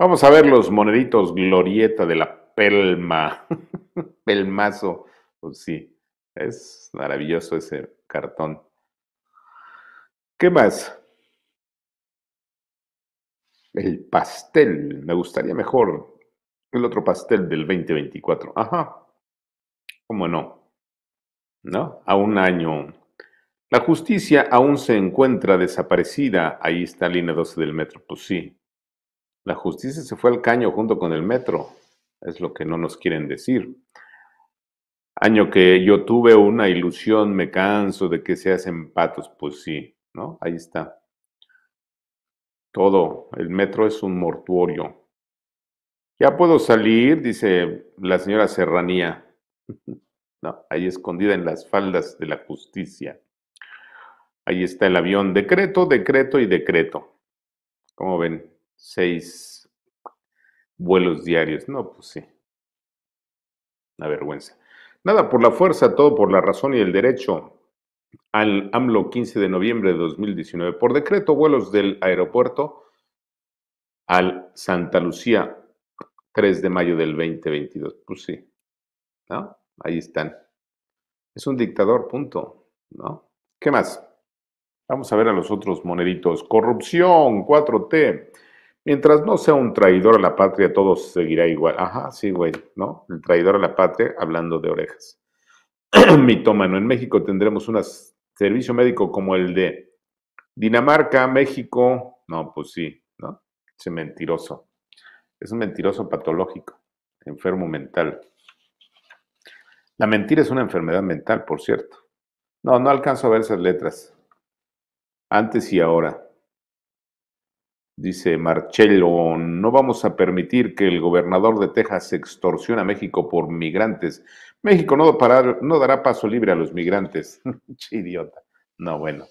Vamos a ver los moneditos glorieta de la pelma. Pelmazo. Pues sí, es maravilloso ese cartón. ¿Qué más? El pastel. Me gustaría mejor el otro pastel del 2024. Ajá. ¿Cómo no? ¿No? A un año. La justicia aún se encuentra desaparecida. Ahí está la línea 12 del metro. Pues sí, la justicia se fue al caño junto con el metro, es lo que no nos quieren decir. Año que yo tuve una ilusión, me canso de que se hacen patos, pues sí, ¿no? Ahí está. Todo, el metro es un mortuorio. Ya puedo salir, dice la señora Serranía. ahí escondida en las faldas de la justicia. Ahí está el avión. Decreto, decreto y decreto. ¿Cómo ven? seis vuelos diarios. No, pues sí. Una vergüenza. Nada por la fuerza, todo por la razón y el derecho. Al AMLO 15 de noviembre de 2019, por decreto, vuelos del aeropuerto al Santa Lucía 3 de mayo del 2022. Pues sí, ¿no? Ahí están. Es un dictador, punto, ¿no? ¿Qué más? Vamos a ver a los otros moneditos. Corrupción, 4T. Mientras no sea un traidor a la patria, todo seguirá igual. Ajá, sí, güey, ¿no? El traidor a la patria hablando de orejas. Mitómano, en México tendremos un servicio médico como el de Dinamarca, México. No, pues sí, ¿no? Ese mentiroso. Es un mentiroso patológico, enfermo mental. La mentira es una enfermedad mental, por cierto. No, no alcanzo a ver esas letras. Antes y ahora. Dice Marcello, no vamos a permitir que el gobernador de Texas extorsione a México por migrantes. México no, no dará paso libre a los migrantes. Idiota. No, bueno.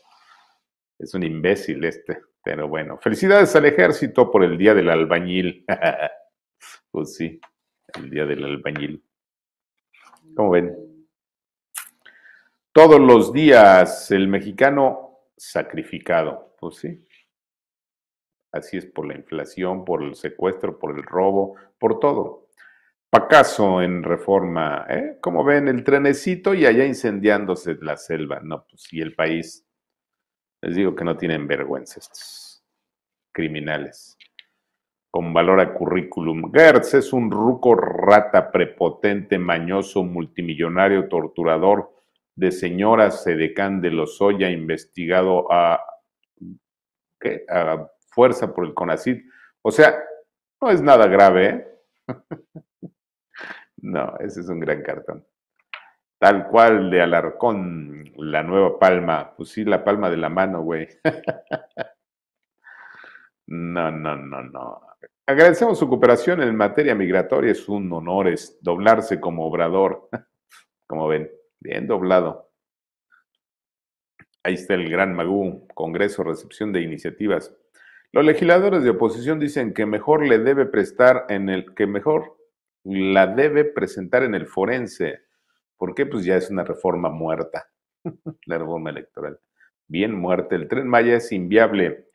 Es un imbécil este, pero bueno. Felicidades al ejército por el Día del Albañil. pues sí, el Día del Albañil. ¿Cómo ven? Todos los días el mexicano sacrificado. Pues sí, Así es por la inflación, por el secuestro, por el robo, por todo. Pacaso en reforma, ¿eh? Como ven, el trenecito y allá incendiándose la selva. No, pues y el país. Les digo que no tienen vergüenza estos criminales. Con valor a currículum. Gertz es un ruco rata prepotente, mañoso, multimillonario, torturador de señoras, sedecán de Lozoya, investigado a, ¿qué? a fuerza por el CONACID. O sea, no es nada grave. ¿eh? no, ese es un gran cartón. Tal cual de Alarcón, la nueva palma. Pues sí, la palma de la mano, güey. no, no, no, no. Agradecemos su cooperación en materia migratoria. Es un honor es doblarse como obrador. como ven, bien doblado. Ahí está el gran Magú, Congreso, recepción de iniciativas. Los legisladores de oposición dicen que mejor le debe prestar en el que mejor la debe presentar en el forense, porque pues ya es una reforma muerta, la reforma electoral. Bien muerta, el tren Maya es inviable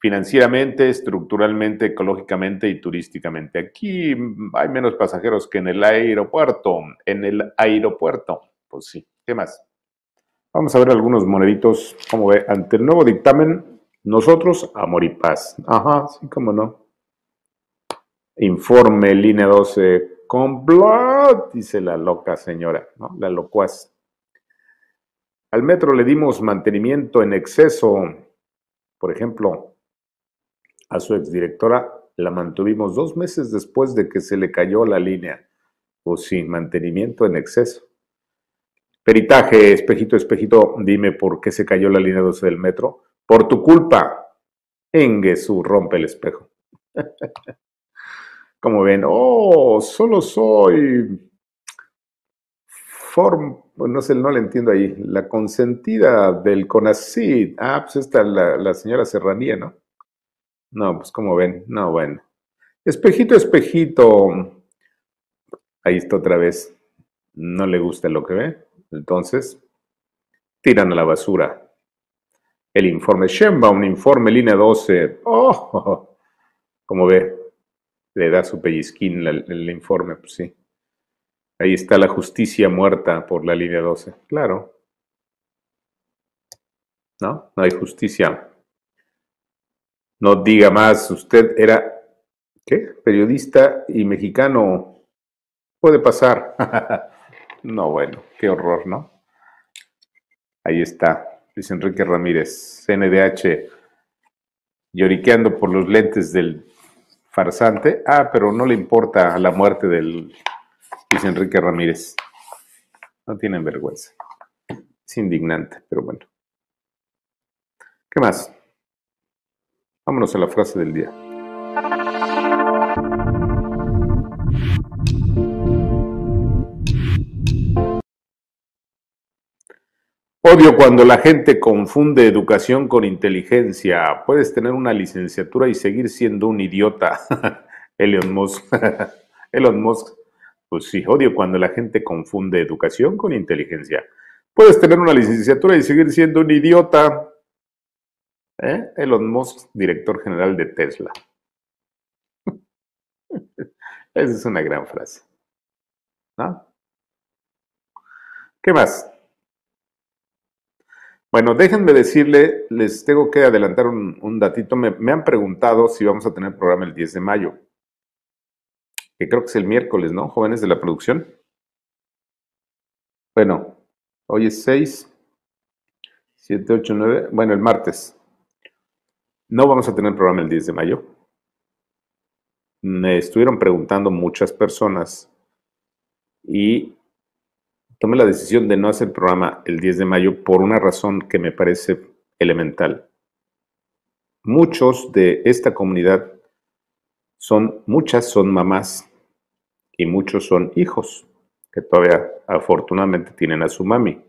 financieramente, estructuralmente, ecológicamente y turísticamente. Aquí hay menos pasajeros que en el aeropuerto, en el aeropuerto. Pues sí, ¿qué más? Vamos a ver algunos moneditos, como ve, ante el nuevo dictamen nosotros, amor y paz. Ajá, sí, cómo no. Informe, línea 12, complot, dice la loca señora, ¿no? La locuaz. Al metro le dimos mantenimiento en exceso. Por ejemplo, a su exdirectora la mantuvimos dos meses después de que se le cayó la línea, o sin mantenimiento en exceso. Peritaje, espejito, espejito, dime por qué se cayó la línea 12 del metro. Por tu culpa. Engesu rompe el espejo. Como ven, oh, solo soy. Form, no sé, no le entiendo ahí. La consentida del CONACID. Ah, pues esta la, la señora Serranía, ¿no? No, pues como ven, no, bueno. Espejito, espejito. Ahí está otra vez. No le gusta lo que ve. Entonces, tiran a la basura el informe un informe línea 12. Oh, como ve, le da su pellizquín el, el informe, pues sí. Ahí está la justicia muerta por la línea 12. Claro. ¿No? No hay justicia. No diga más, usted era, ¿qué? Periodista y mexicano. Puede pasar. no, bueno, qué horror, ¿no? Ahí está. Luis Enrique Ramírez, CNDH, lloriqueando por los lentes del farsante. Ah, pero no le importa la muerte del Luis Enrique Ramírez. No tienen vergüenza. Es indignante, pero bueno. ¿Qué más? Vámonos a la frase del día. Odio cuando la gente confunde educación con inteligencia. Puedes tener una licenciatura y seguir siendo un idiota. Elon Musk. Elon Musk. Pues sí, odio cuando la gente confunde educación con inteligencia. Puedes tener una licenciatura y seguir siendo un idiota. ¿eh? Elon Musk, director general de Tesla. Esa es una gran frase. ¿No? ¿Qué más? Bueno, déjenme decirle, les tengo que adelantar un, datito. Me, me, han preguntado si vamos a tener programa el 10 de mayo, que creo que es el miércoles, ¿no? Jóvenes de la producción. Bueno, hoy es 6, 7, 8, 9, bueno, el martes. No vamos a tener programa el 10 de mayo. Me estuvieron preguntando muchas personas y tomé la decisión de no hacer programa el 10 de mayo por una razón que me parece elemental. Muchos de esta comunidad son, muchas son mamás y muchos son hijos, que todavía afortunadamente tienen a su mami.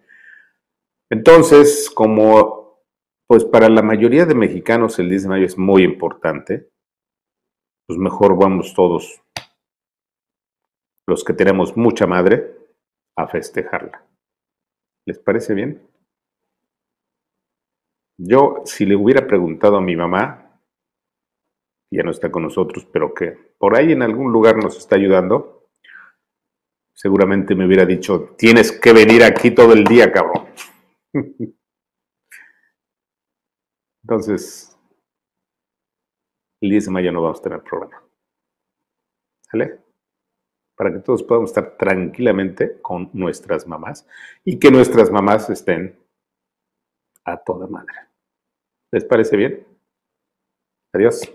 Entonces, como pues para la mayoría de mexicanos el 10 de mayo es muy importante, pues mejor vamos todos, los que tenemos mucha madre, a festejarla. ¿Les parece bien? Yo, si le hubiera preguntado a mi mamá, ya no está con nosotros, pero que por ahí en algún lugar nos está ayudando, seguramente me hubiera dicho, tienes que venir aquí todo el día, cabrón. Entonces, el 10 de mayo no vamos a tener problema. ¿Vale? para que todos podamos estar tranquilamente con nuestras mamás y que nuestras mamás estén a toda madre. ¿Les parece bien? Adiós.